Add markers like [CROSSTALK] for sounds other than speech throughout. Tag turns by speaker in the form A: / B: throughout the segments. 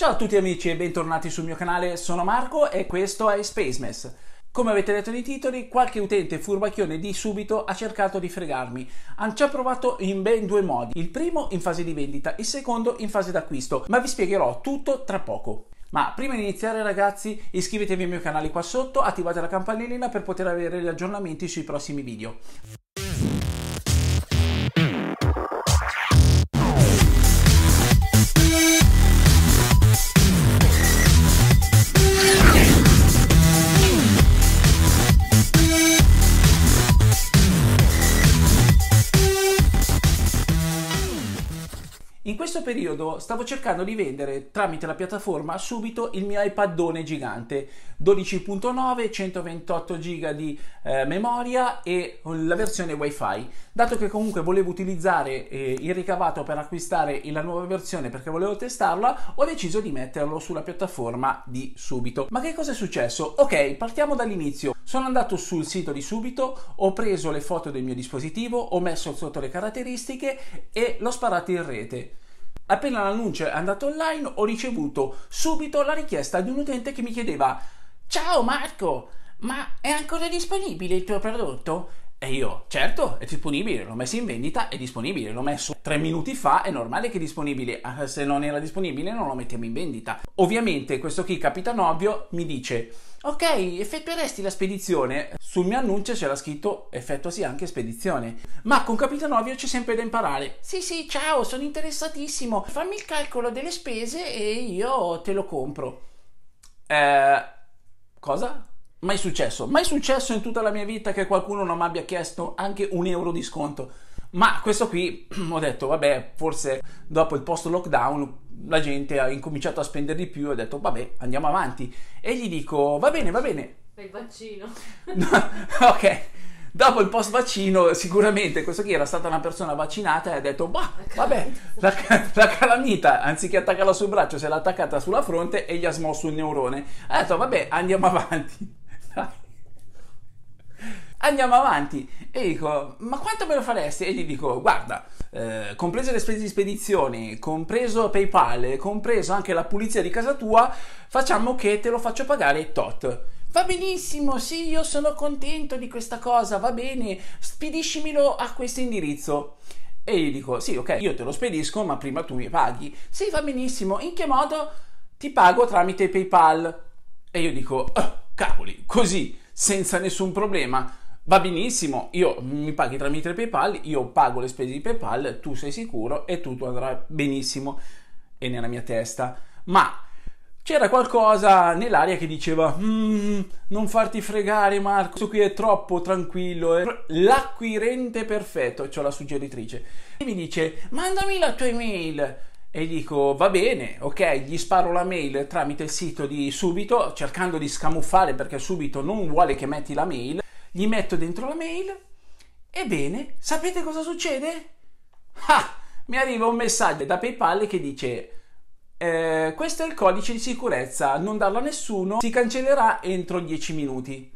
A: Ciao a tutti amici e bentornati sul mio canale, sono Marco e questo è SpaceMess. Come avete letto nei titoli, qualche utente furbacchione di subito ha cercato di fregarmi. Han già provato in ben due modi, il primo in fase di vendita, il secondo in fase d'acquisto, ma vi spiegherò tutto tra poco. Ma prima di iniziare ragazzi iscrivetevi al mio canale qua sotto, attivate la campanellina per poter avere gli aggiornamenti sui prossimi video. In questo periodo stavo cercando di vendere tramite la piattaforma subito il mio iPadone gigante 12.9, 128 GB di eh, memoria e la versione WiFi. Dato che comunque volevo utilizzare eh, il ricavato per acquistare la nuova versione perché volevo testarla, ho deciso di metterlo sulla piattaforma di subito. Ma che cosa è successo? Ok, partiamo dall'inizio. Sono andato sul sito di subito, ho preso le foto del mio dispositivo, ho messo sotto le caratteristiche e l'ho sparato in rete. Appena l'annuncio è andato online ho ricevuto subito la richiesta di un utente che mi chiedeva Ciao Marco, ma è ancora disponibile il tuo prodotto? E io, certo, è disponibile, l'ho messo in vendita, è disponibile, l'ho messo tre minuti fa, è normale che è disponibile, ah, se non era disponibile non lo mettiamo in vendita. Ovviamente questo qui, capitano ovvio, mi dice Ok, effettueresti la spedizione? Sul mio annuncio c'era scritto effettuasi anche spedizione. Ma con Capitano Ovvio c'è sempre da imparare. Sì, sì, ciao, sono interessatissimo. Fammi il calcolo delle spese e io te lo compro. Eh, cosa? Mai successo? Mai successo in tutta la mia vita che qualcuno non mi abbia chiesto anche un euro di sconto. Ma questo qui [CLEARS THROAT] ho detto, vabbè, forse dopo il post lockdown la gente ha incominciato a spendere di più e ho detto, vabbè, andiamo avanti. E gli dico, va bene, va bene. Fai il vaccino. [LAUGHS] ok. Dopo il post vaccino, sicuramente questo qui era stata una persona vaccinata e ha detto: Bah, vabbè, la, la calamita anziché attaccarla sul braccio, se l'ha attaccata sulla fronte e gli ha smosso un neurone. Ha detto: Vabbè, andiamo avanti andiamo avanti. E dico, ma quanto me lo faresti? E gli dico, guarda, eh, comprese le spese di spedizione, compreso PayPal, compreso anche la pulizia di casa tua, facciamo che te lo faccio pagare tot. Va benissimo, sì, io sono contento di questa cosa, va bene, spediscimelo a questo indirizzo. E gli dico, sì, ok, io te lo spedisco, ma prima tu mi paghi. Sì, va benissimo, in che modo? Ti pago tramite PayPal. E io dico, oh, cavoli, così, senza nessun problema va benissimo, io mi paghi tramite PayPal, io pago le spese di PayPal, tu sei sicuro e tutto andrà benissimo e nella mia testa. Ma c'era qualcosa nell'aria che diceva mm, non farti fregare Marco, questo qui è troppo tranquillo, è eh. l'acquirente perfetto, cioè la suggeritrice. E mi dice mandami la tua email e dico va bene, ok, gli sparo la mail tramite il sito di Subito cercando di scamuffare perché Subito non vuole che metti la mail gli metto dentro la mail. Ebbene, sapete cosa succede? Ah, mi arriva un messaggio da PayPal che dice eh, questo è il codice di sicurezza, non darlo a nessuno, si cancellerà entro 10 minuti.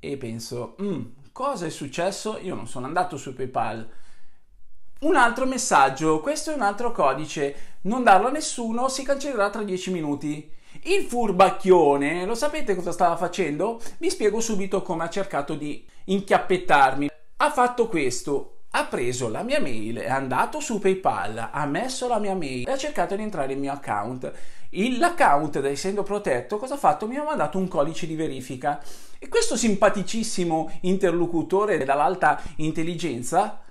A: E penso, mm, cosa è successo? Io non sono andato su PayPal. Un altro messaggio, questo è un altro codice, non darlo a nessuno, si cancellerà tra 10 minuti. Il furbacchione, lo sapete cosa stava facendo? Vi spiego subito come ha cercato di inchiappettarmi. Ha fatto questo, ha preso la mia mail, è andato su PayPal, ha messo la mia mail e ha cercato di entrare nel mio account. L'account, essendo protetto, cosa ha fatto? Mi ha mandato un codice di verifica. E questo simpaticissimo interlocutore dall'alta intelligenza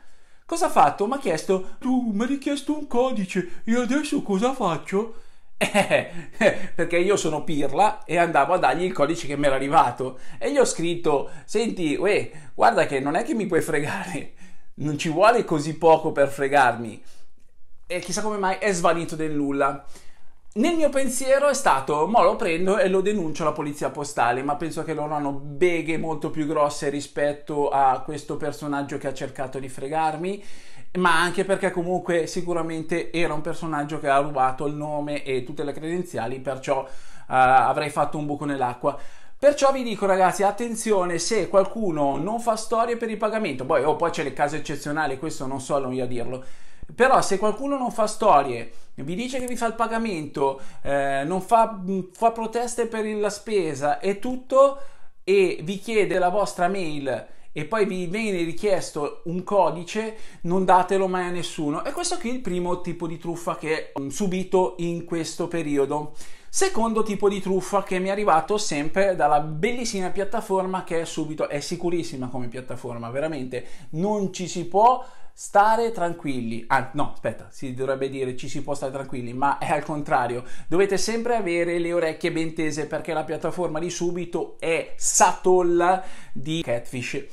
A: cosa ha fatto? Mi ha chiesto, tu mi hai richiesto un codice, e adesso cosa faccio? [LAUGHS] perché io sono pirla e andavo a dargli il codice che mi era arrivato e gli ho scritto: Senti, uè, guarda che non è che mi puoi fregare, non ci vuole così poco per fregarmi. E chissà come mai è svanito del nulla. Nel mio pensiero è stato, mo lo prendo e lo denuncio alla polizia postale, ma penso che loro hanno beghe molto più grosse rispetto a questo personaggio che ha cercato di fregarmi ma anche perché comunque sicuramente era un personaggio che ha rubato il nome e tutte le credenziali, perciò uh, avrei fatto un buco nell'acqua. Perciò vi dico ragazzi, attenzione se qualcuno non fa storie per il pagamento, poi, oh, poi c'è il caso eccezionale, questo non so sono io a dirlo, però se qualcuno non fa storie, vi dice che vi fa il pagamento, eh, non fa, mm, fa proteste per la spesa e tutto, e vi chiede la vostra mail e poi vi viene richiesto un codice, non datelo mai a nessuno. E questo qui è il primo tipo di truffa che ho subito in questo periodo. Secondo tipo di truffa che mi è arrivato sempre dalla bellissima piattaforma che è subito, è sicurissima come piattaforma, veramente non ci si può stare tranquilli, ah no, aspetta, si dovrebbe dire ci si può stare tranquilli, ma è al contrario, dovete sempre avere le orecchie ben tese perché la piattaforma di subito è satolla di catfish.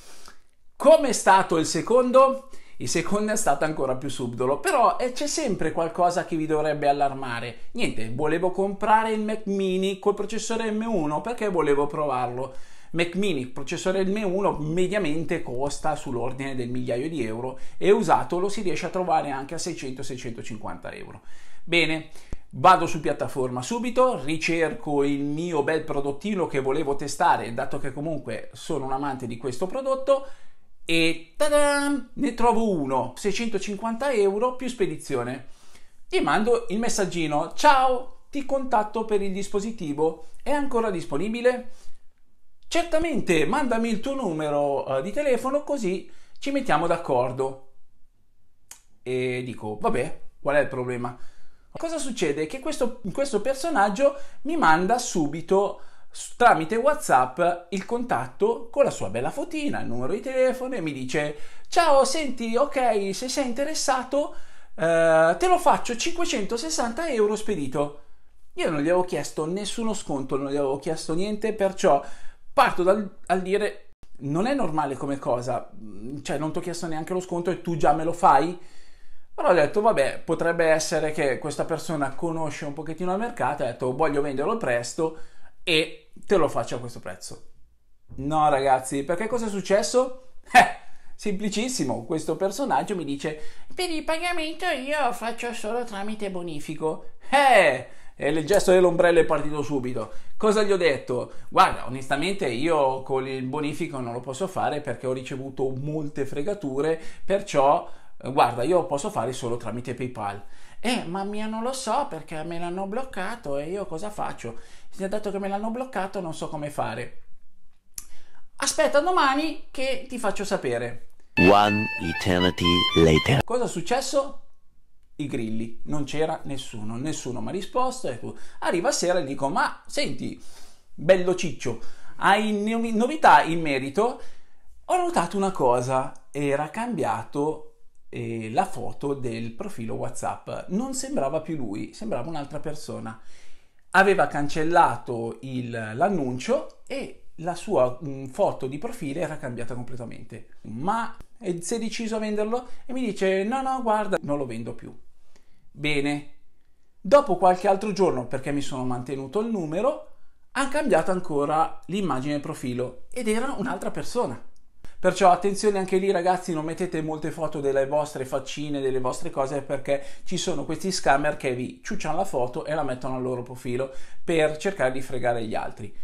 A: Come è stato il secondo? Il secondo è stato ancora più subdolo, però eh, c'è sempre qualcosa che vi dovrebbe allarmare. Niente, volevo comprare il Mac mini col processore M1 perché volevo provarlo. Mac Mini, processore M1, mediamente costa sull'ordine del migliaio di euro e usato lo si riesce a trovare anche a 600-650 euro. Bene, Vado su piattaforma subito, ricerco il mio bel prodottino che volevo testare, dato che comunque sono un amante di questo prodotto, e tadam, ne trovo uno, 650 euro più spedizione. Gli mando il messaggino, ciao, ti contatto per il dispositivo, è ancora disponibile? Certamente, mandami il tuo numero eh, di telefono così ci mettiamo d'accordo. E dico, vabbè, qual è il problema? Cosa succede? Che questo, questo personaggio mi manda subito tramite WhatsApp il contatto con la sua bella fotina, il numero di telefono e mi dice ciao, senti, ok, se sei interessato eh, te lo faccio 560 euro spedito. Io non gli avevo chiesto nessuno sconto, non gli avevo chiesto niente, perciò parto dal dire non è normale come cosa, mm, cioè non ti ho chiesto neanche lo sconto e tu già me lo fai. Però ho detto, vabbè, potrebbe essere che questa persona conosce un pochettino il mercato, ha detto, voglio venderlo presto e te lo faccio a questo prezzo. No ragazzi, perché cosa è successo? [LAUGHS] Eh, semplicissimo, questo personaggio mi dice, per il pagamento io faccio solo tramite bonifico. Eh! e il gesto dell'ombrello è partito subito. Cosa gli ho detto? Guarda, onestamente io con il bonifico non lo posso fare perché ho ricevuto molte fregature, perciò eh, guarda, io posso fare solo tramite PayPal. Eh, ma mia non lo so perché me l'hanno bloccato e io cosa faccio? Si è detto che me l'hanno bloccato, non so come fare. Aspetta domani che ti faccio sapere. One eternity later. Cosa è successo? i grilli, non c'era nessuno, nessuno mi ha risposto. Ecco. Arriva sera e dico: Ma senti, bello ciccio, hai novità in merito? Ho notato una cosa, era cambiato eh, la foto del profilo WhatsApp. Non sembrava più lui, sembrava un'altra persona. Aveva cancellato il, l'annuncio e la sua mh, mm, foto di profilo era cambiata completamente. Ma eh, si è deciso a venderlo e mi dice: No, no, guarda, non lo vendo più. Bene, dopo qualche altro giorno, perché mi sono mantenuto il numero, ha cambiato ancora l'immagine profilo ed era un'altra persona. Perciò attenzione anche lì ragazzi, non mettete molte foto delle vostre faccine, delle vostre cose perché ci sono questi scammer che vi ciucciano la foto e la mettono al loro profilo per cercare di fregare gli altri.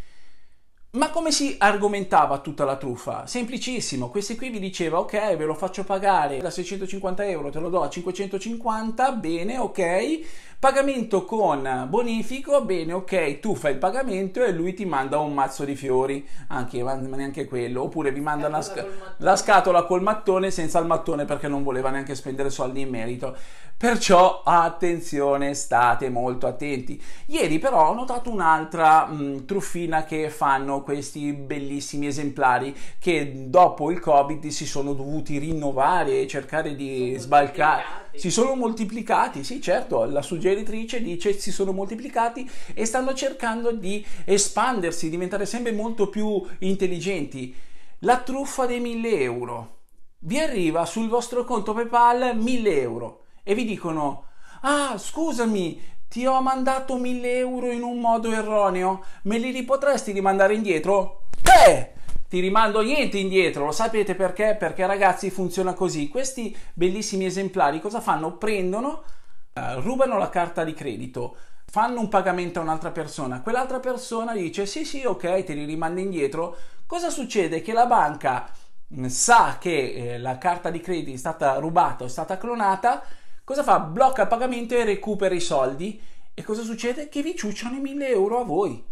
A: Ma come si argomentava tutta la truffa? Semplicissimo, questi qui vi diceva ok ve lo faccio pagare da 650 euro, te lo do a 550, bene ok, Pagamento con bonifico, bene, ok, tu fai il pagamento e lui ti manda un mazzo di fiori, anche, ma neanche quello, oppure vi manda eh, la, sc- la scatola col mattone senza il mattone perché non voleva neanche spendere soldi in merito. Perciò attenzione, state molto attenti. Ieri però ho notato un'altra mh, mm, truffina che fanno questi bellissimi esemplari che dopo il Covid si sono dovuti rinnovare e cercare di sbalcare. Si sono moltiplicati, sì certo, la suggestione genitrice dice si sono moltiplicati e stanno cercando di espandersi, diventare sempre molto più intelligenti. La truffa dei 1000 euro. Vi arriva sul vostro conto PayPal 1000 euro e vi dicono ah scusami ti ho mandato 1000 euro in un modo erroneo me li potresti rimandare indietro? Eh! ti rimando niente indietro, lo sapete perché? Perché ragazzi funziona così. Questi bellissimi esemplari cosa fanno? Prendono eh, rubano la carta di credito, fanno un pagamento a un'altra persona, quell'altra persona dice sì sì ok te li rimando indietro, cosa succede? Che la banca mm, sa che eh, la carta di credito è stata rubata o è stata clonata, cosa fa? Blocca il pagamento e recupera i soldi e cosa succede? Che vi ciucciano i 1000 euro a voi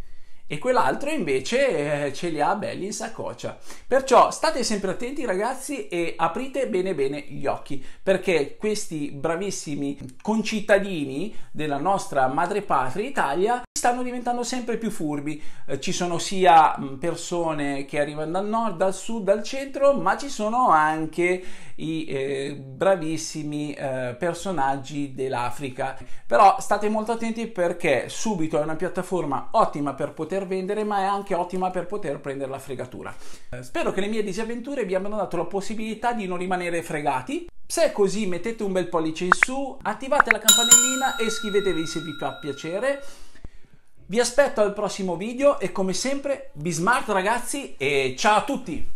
A: e quell'altro invece eh, ce li ha belli in saccoccia. Perciò state sempre attenti ragazzi e aprite bene bene gli occhi perché questi bravissimi concittadini della nostra madrepatria Italia stanno diventando sempre più furbi. Eh, ci sono sia mm, persone che arrivano dal nord, dal sud, dal centro, ma ci sono anche i eh, bravissimi eh, personaggi dell'Africa. Però state molto attenti perché subito è una piattaforma ottima per poter vendere, ma è anche ottima per poter prendere la fregatura. Eh, spero che le mie disavventure vi abbiano dato la possibilità di non rimanere fregati. Se è così mettete un bel pollice in su, attivate la campanellina e iscrivetevi se vi fa piacere. Vi aspetto al prossimo video e come sempre, be smart ragazzi e ciao a tutti!